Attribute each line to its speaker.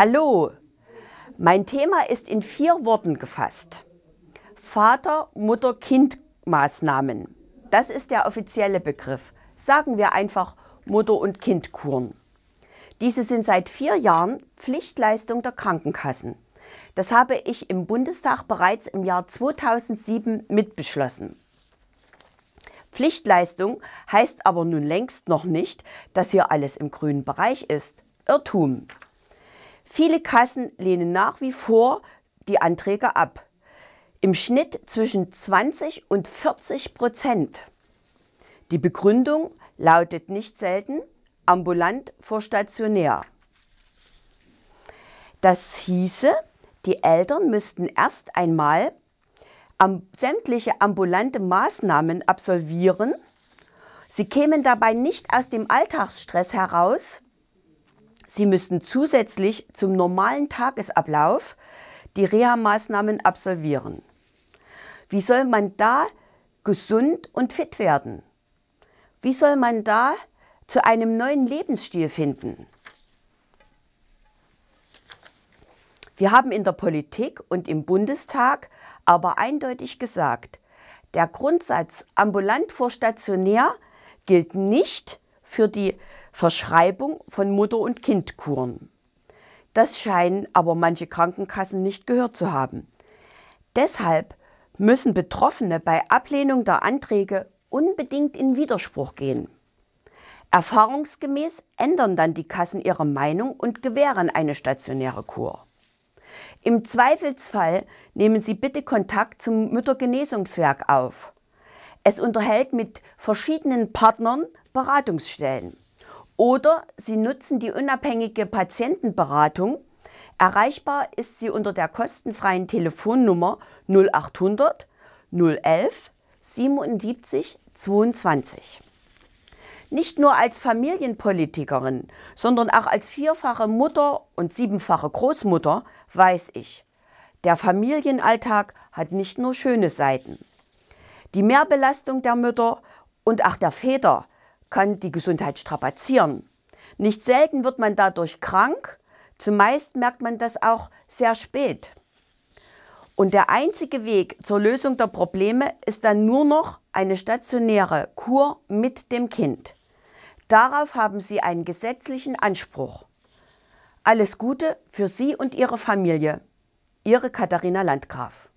Speaker 1: Hallo, mein Thema ist in vier Worten gefasst. Vater, Mutter, Kind Maßnahmen. Das ist der offizielle Begriff. Sagen wir einfach Mutter- und Kindkuren. Diese sind seit vier Jahren Pflichtleistung der Krankenkassen. Das habe ich im Bundestag bereits im Jahr 2007 mitbeschlossen. Pflichtleistung heißt aber nun längst noch nicht, dass hier alles im grünen Bereich ist. Irrtum. Viele Kassen lehnen nach wie vor die Anträge ab. Im Schnitt zwischen 20 und 40 Prozent. Die Begründung lautet nicht selten ambulant vor stationär. Das hieße, die Eltern müssten erst einmal am, sämtliche ambulante Maßnahmen absolvieren. Sie kämen dabei nicht aus dem Alltagsstress heraus Sie müssten zusätzlich zum normalen Tagesablauf die Reha-Maßnahmen absolvieren. Wie soll man da gesund und fit werden? Wie soll man da zu einem neuen Lebensstil finden? Wir haben in der Politik und im Bundestag aber eindeutig gesagt, der Grundsatz ambulant vor stationär gilt nicht für die Verschreibung von Mutter- und Kindkuren. Das scheinen aber manche Krankenkassen nicht gehört zu haben. Deshalb müssen Betroffene bei Ablehnung der Anträge unbedingt in Widerspruch gehen. Erfahrungsgemäß ändern dann die Kassen ihre Meinung und gewähren eine stationäre Kur. Im Zweifelsfall nehmen Sie bitte Kontakt zum Müttergenesungswerk auf. Es unterhält mit verschiedenen Partnern Beratungsstellen. Oder Sie nutzen die unabhängige Patientenberatung. Erreichbar ist sie unter der kostenfreien Telefonnummer 0800 011 77 22. Nicht nur als Familienpolitikerin, sondern auch als vierfache Mutter und siebenfache Großmutter weiß ich, der Familienalltag hat nicht nur schöne Seiten. Die Mehrbelastung der Mütter und auch der Väter kann die Gesundheit strapazieren. Nicht selten wird man dadurch krank, zumeist merkt man das auch sehr spät. Und der einzige Weg zur Lösung der Probleme ist dann nur noch eine stationäre Kur mit dem Kind. Darauf haben Sie einen gesetzlichen Anspruch. Alles Gute für Sie und Ihre Familie. Ihre Katharina Landgraf.